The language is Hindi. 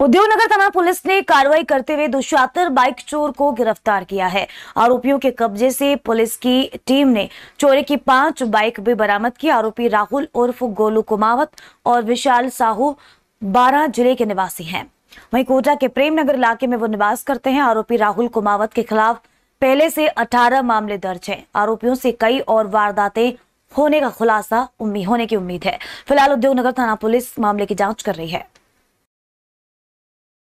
उद्योगनगर थाना पुलिस ने कार्रवाई करते हुए दुशातर बाइक चोर को गिरफ्तार किया है आरोपियों के कब्जे से पुलिस की टीम ने चोरी की पांच बाइक भी बरामद की आरोपी राहुल उर्फ गोलू कुमावत और विशाल साहू बारह जिले के निवासी हैं वहीं कोटा के प्रेमनगर इलाके में वो निवास करते हैं आरोपी राहुल कुमावत के खिलाफ पहले से अठारह मामले दर्ज है आरोपियों से कई और वारदातें होने का खुलासा उम्मीद होने की उम्मीद है फिलहाल उद्योग नगर थाना पुलिस मामले की जांच कर रही है